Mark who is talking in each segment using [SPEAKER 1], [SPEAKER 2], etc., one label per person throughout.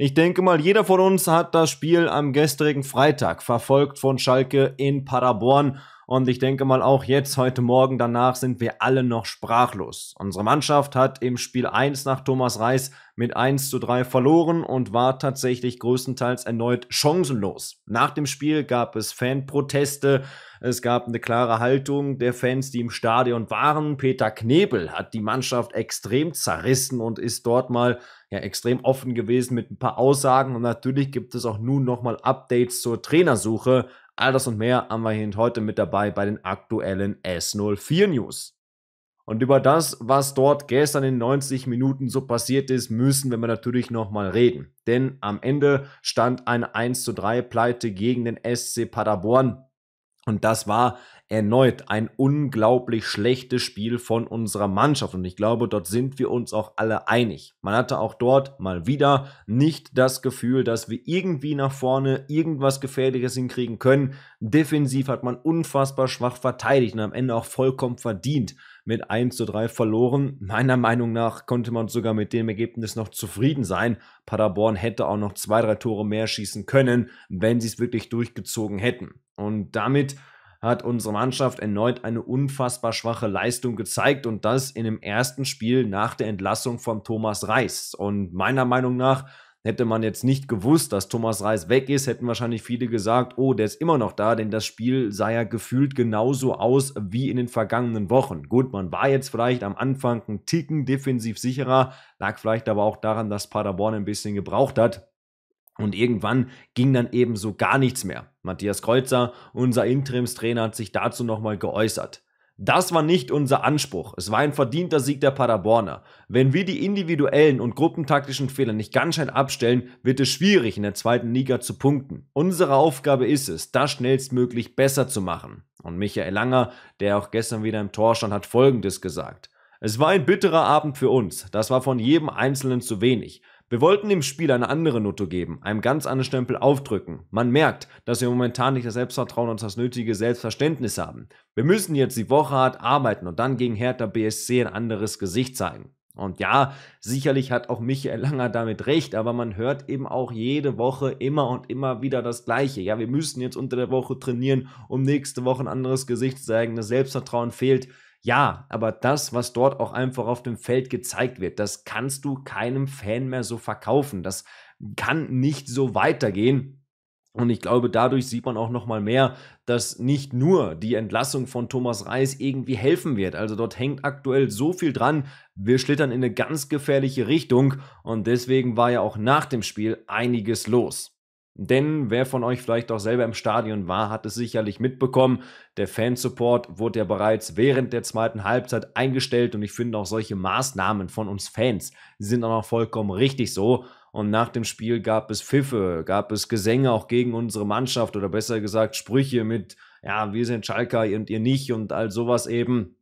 [SPEAKER 1] Ich denke mal, jeder von uns hat das Spiel am gestrigen Freitag verfolgt von Schalke in Paderborn. Und ich denke mal, auch jetzt, heute Morgen danach, sind wir alle noch sprachlos. Unsere Mannschaft hat im Spiel 1 nach Thomas Reis mit 1 zu 3 verloren und war tatsächlich größtenteils erneut chancenlos. Nach dem Spiel gab es Fanproteste, es gab eine klare Haltung der Fans, die im Stadion waren. Peter Knebel hat die Mannschaft extrem zerrissen und ist dort mal ja extrem offen gewesen mit ein paar Aussagen und natürlich gibt es auch nun nochmal Updates zur Trainersuche. All das und mehr haben wir hier heute mit dabei bei den aktuellen S04 News. Und über das, was dort gestern in 90 Minuten so passiert ist, müssen wir natürlich nochmal reden. Denn am Ende stand eine 1 zu 3 Pleite gegen den SC Paderborn und das war erneut ein unglaublich schlechtes Spiel von unserer Mannschaft. Und ich glaube, dort sind wir uns auch alle einig. Man hatte auch dort mal wieder nicht das Gefühl, dass wir irgendwie nach vorne irgendwas Gefährliches hinkriegen können. Defensiv hat man unfassbar schwach verteidigt und am Ende auch vollkommen verdient mit 1 zu 3 verloren. Meiner Meinung nach konnte man sogar mit dem Ergebnis noch zufrieden sein. Paderborn hätte auch noch zwei, drei Tore mehr schießen können, wenn sie es wirklich durchgezogen hätten. Und damit hat unsere Mannschaft erneut eine unfassbar schwache Leistung gezeigt und das in dem ersten Spiel nach der Entlassung von Thomas Reis. Und meiner Meinung nach hätte man jetzt nicht gewusst, dass Thomas Reis weg ist, hätten wahrscheinlich viele gesagt, oh, der ist immer noch da, denn das Spiel sah ja gefühlt genauso aus wie in den vergangenen Wochen. Gut, man war jetzt vielleicht am Anfang ein Ticken defensiv sicherer, lag vielleicht aber auch daran, dass Paderborn ein bisschen gebraucht hat, und irgendwann ging dann eben so gar nichts mehr. Matthias Kreuzer, unser Interimstrainer, hat sich dazu nochmal geäußert. Das war nicht unser Anspruch. Es war ein verdienter Sieg der Paderborner. Wenn wir die individuellen und gruppentaktischen Fehler nicht ganz schnell abstellen, wird es schwierig, in der zweiten Liga zu punkten. Unsere Aufgabe ist es, das schnellstmöglich besser zu machen. Und Michael Langer, der auch gestern wieder im Tor stand, hat Folgendes gesagt. Es war ein bitterer Abend für uns. Das war von jedem Einzelnen zu wenig. Wir wollten dem Spiel eine andere Note geben, einem ganz anderen Stempel aufdrücken. Man merkt, dass wir momentan nicht das Selbstvertrauen und das nötige Selbstverständnis haben. Wir müssen jetzt die Woche hart arbeiten und dann gegen Hertha BSC ein anderes Gesicht zeigen. Und ja, sicherlich hat auch Michael Langer damit recht, aber man hört eben auch jede Woche immer und immer wieder das Gleiche. Ja, wir müssen jetzt unter der Woche trainieren, um nächste Woche ein anderes Gesicht zu zeigen. Das Selbstvertrauen fehlt. Ja, aber das, was dort auch einfach auf dem Feld gezeigt wird, das kannst du keinem Fan mehr so verkaufen. Das kann nicht so weitergehen. Und ich glaube, dadurch sieht man auch nochmal mehr, dass nicht nur die Entlassung von Thomas Reis irgendwie helfen wird. Also dort hängt aktuell so viel dran. Wir schlittern in eine ganz gefährliche Richtung. Und deswegen war ja auch nach dem Spiel einiges los. Denn wer von euch vielleicht auch selber im Stadion war, hat es sicherlich mitbekommen. Der Fansupport wurde ja bereits während der zweiten Halbzeit eingestellt und ich finde auch solche Maßnahmen von uns Fans sind auch noch vollkommen richtig so. Und nach dem Spiel gab es Pfiffe, gab es Gesänge auch gegen unsere Mannschaft oder besser gesagt Sprüche mit, ja, wir sind Schalker und ihr nicht und all sowas eben.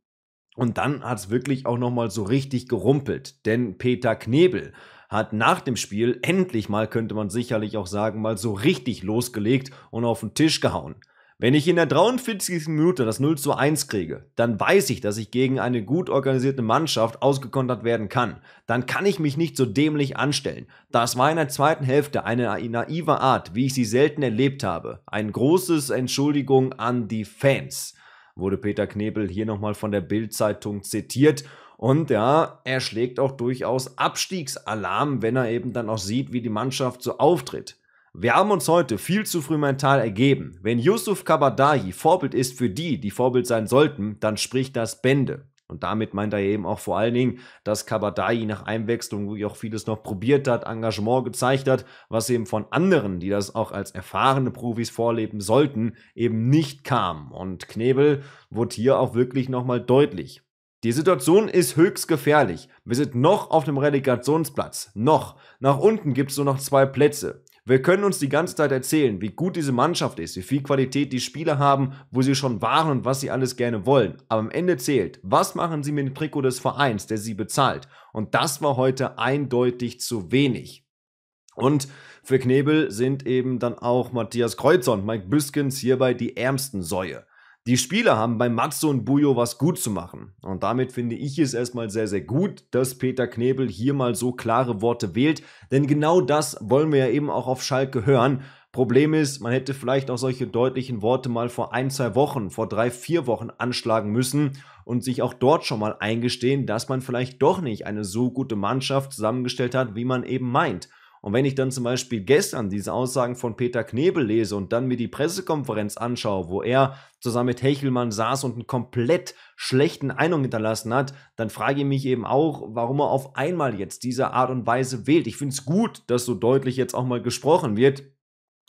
[SPEAKER 1] Und dann hat es wirklich auch nochmal so richtig gerumpelt. Denn Peter Knebel, hat nach dem Spiel endlich mal, könnte man sicherlich auch sagen, mal so richtig losgelegt und auf den Tisch gehauen. Wenn ich in der 43. Minute das 0 zu 1 kriege, dann weiß ich, dass ich gegen eine gut organisierte Mannschaft ausgekontert werden kann. Dann kann ich mich nicht so dämlich anstellen. Das war in der zweiten Hälfte eine naive Art, wie ich sie selten erlebt habe. Ein großes Entschuldigung an die Fans, wurde Peter Knebel hier nochmal von der Bild-Zeitung zitiert und ja, er schlägt auch durchaus Abstiegsalarm, wenn er eben dann auch sieht, wie die Mannschaft so auftritt. Wir haben uns heute viel zu früh mental ergeben. Wenn Yusuf Kabadahi Vorbild ist für die, die Vorbild sein sollten, dann spricht das Bände. Und damit meint er eben auch vor allen Dingen, dass Kabadahi nach Einwechslung wirklich auch vieles noch probiert hat, Engagement gezeigt hat, was eben von anderen, die das auch als erfahrene Profis vorleben sollten, eben nicht kam. Und Knebel wurde hier auch wirklich nochmal deutlich. Die Situation ist höchst gefährlich. Wir sind noch auf dem Relegationsplatz. Noch. Nach unten gibt es nur noch zwei Plätze. Wir können uns die ganze Zeit erzählen, wie gut diese Mannschaft ist, wie viel Qualität die Spieler haben, wo sie schon waren und was sie alles gerne wollen. Aber am Ende zählt, was machen sie mit dem Trikot des Vereins, der sie bezahlt? Und das war heute eindeutig zu wenig. Und für Knebel sind eben dann auch Matthias Kreuzer und Mike Büskens hierbei die ärmsten Säue. Die Spieler haben bei Matzo und Bujo was gut zu machen. Und damit finde ich es erstmal sehr, sehr gut, dass Peter Knebel hier mal so klare Worte wählt. Denn genau das wollen wir ja eben auch auf Schalke hören. Problem ist, man hätte vielleicht auch solche deutlichen Worte mal vor ein, zwei Wochen, vor drei, vier Wochen anschlagen müssen und sich auch dort schon mal eingestehen, dass man vielleicht doch nicht eine so gute Mannschaft zusammengestellt hat, wie man eben meint. Und wenn ich dann zum Beispiel gestern diese Aussagen von Peter Knebel lese und dann mir die Pressekonferenz anschaue, wo er zusammen mit Hechelmann saß und einen komplett schlechten Eindruck hinterlassen hat, dann frage ich mich eben auch, warum er auf einmal jetzt diese Art und Weise wählt. Ich finde es gut, dass so deutlich jetzt auch mal gesprochen wird.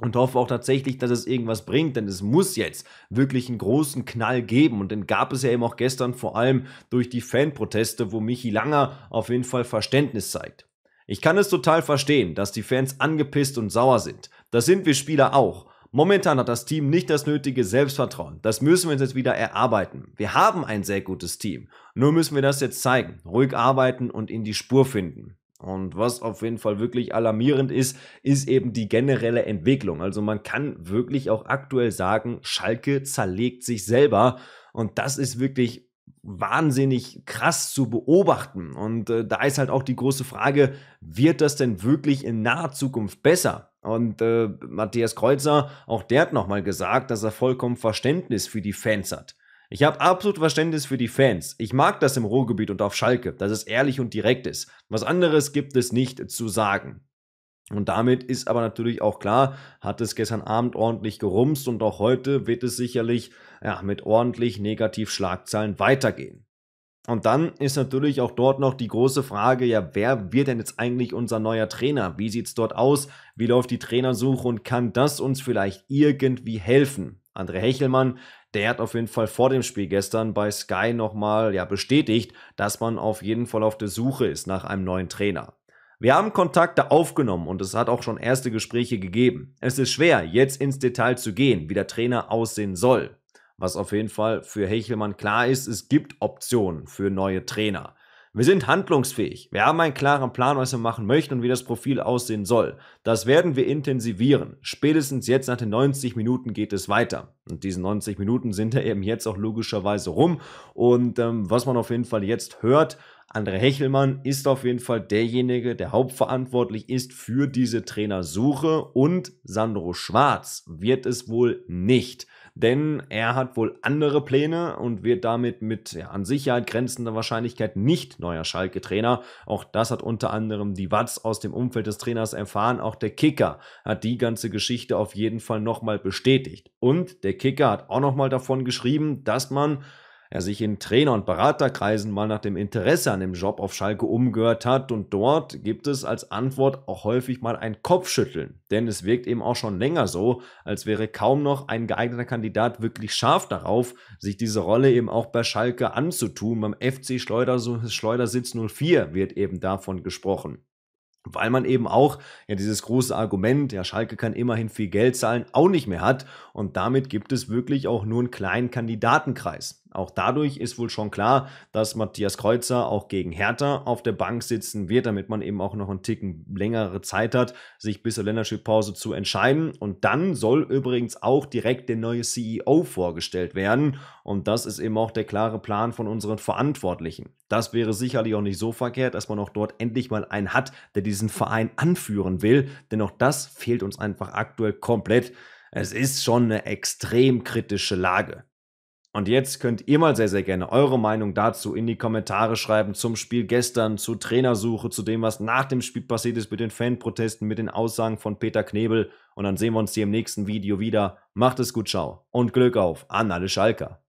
[SPEAKER 1] Und hoffe auch tatsächlich, dass es irgendwas bringt, denn es muss jetzt wirklich einen großen Knall geben. Und den gab es ja eben auch gestern, vor allem durch die Fanproteste, wo Michi Langer auf jeden Fall Verständnis zeigt. Ich kann es total verstehen, dass die Fans angepisst und sauer sind. Das sind wir Spieler auch. Momentan hat das Team nicht das nötige Selbstvertrauen. Das müssen wir uns jetzt wieder erarbeiten. Wir haben ein sehr gutes Team. Nur müssen wir das jetzt zeigen. Ruhig arbeiten und in die Spur finden. Und was auf jeden Fall wirklich alarmierend ist, ist eben die generelle Entwicklung. Also man kann wirklich auch aktuell sagen, Schalke zerlegt sich selber. Und das ist wirklich wahnsinnig krass zu beobachten. Und äh, da ist halt auch die große Frage, wird das denn wirklich in naher Zukunft besser? Und äh, Matthias Kreuzer, auch der hat nochmal gesagt, dass er vollkommen Verständnis für die Fans hat. Ich habe absolut Verständnis für die Fans. Ich mag das im Ruhrgebiet und auf Schalke, dass es ehrlich und direkt ist. Was anderes gibt es nicht zu sagen. Und damit ist aber natürlich auch klar, hat es gestern Abend ordentlich gerumst und auch heute wird es sicherlich ja, mit ordentlich negativ Schlagzeilen weitergehen. Und dann ist natürlich auch dort noch die große Frage, ja, wer wird denn jetzt eigentlich unser neuer Trainer? Wie sieht es dort aus? Wie läuft die Trainersuche und kann das uns vielleicht irgendwie helfen? André Hechelmann, der hat auf jeden Fall vor dem Spiel gestern bei Sky nochmal ja, bestätigt, dass man auf jeden Fall auf der Suche ist nach einem neuen Trainer. Wir haben Kontakte aufgenommen und es hat auch schon erste Gespräche gegeben. Es ist schwer, jetzt ins Detail zu gehen, wie der Trainer aussehen soll. Was auf jeden Fall für Hechelmann klar ist, es gibt Optionen für neue Trainer. Wir sind handlungsfähig. Wir haben einen klaren Plan, was wir machen möchten und wie das Profil aussehen soll. Das werden wir intensivieren. Spätestens jetzt nach den 90 Minuten geht es weiter. Und diese 90 Minuten sind ja eben jetzt auch logischerweise rum. Und ähm, was man auf jeden Fall jetzt hört, André Hechelmann ist auf jeden Fall derjenige, der hauptverantwortlich ist für diese Trainersuche und Sandro Schwarz wird es wohl nicht denn er hat wohl andere Pläne und wird damit mit ja, an Sicherheit grenzender Wahrscheinlichkeit nicht neuer Schalke-Trainer. Auch das hat unter anderem die Watz aus dem Umfeld des Trainers erfahren. Auch der Kicker hat die ganze Geschichte auf jeden Fall nochmal bestätigt. Und der Kicker hat auch nochmal davon geschrieben, dass man er sich in Trainer- und Beraterkreisen mal nach dem Interesse an dem Job auf Schalke umgehört hat und dort gibt es als Antwort auch häufig mal ein Kopfschütteln, denn es wirkt eben auch schon länger so, als wäre kaum noch ein geeigneter Kandidat wirklich scharf darauf, sich diese Rolle eben auch bei Schalke anzutun. Beim FC Schleudersitz 04 wird eben davon gesprochen weil man eben auch ja dieses große Argument, ja Schalke kann immerhin viel Geld zahlen, auch nicht mehr hat und damit gibt es wirklich auch nur einen kleinen Kandidatenkreis. Auch dadurch ist wohl schon klar, dass Matthias Kreuzer auch gegen Hertha auf der Bank sitzen wird, damit man eben auch noch einen Ticken längere Zeit hat, sich bis zur Länderspielpause zu entscheiden. Und dann soll übrigens auch direkt der neue CEO vorgestellt werden. Und das ist eben auch der klare Plan von unseren Verantwortlichen. Das wäre sicherlich auch nicht so verkehrt, dass man auch dort endlich mal einen hat, der diesen Verein anführen will. Denn auch das fehlt uns einfach aktuell komplett. Es ist schon eine extrem kritische Lage. Und jetzt könnt ihr mal sehr, sehr gerne eure Meinung dazu in die Kommentare schreiben zum Spiel gestern, zur Trainersuche, zu dem, was nach dem Spiel passiert ist mit den Fanprotesten, mit den Aussagen von Peter Knebel. Und dann sehen wir uns hier im nächsten Video wieder. Macht es gut, ciao und Glück auf an alle Schalker.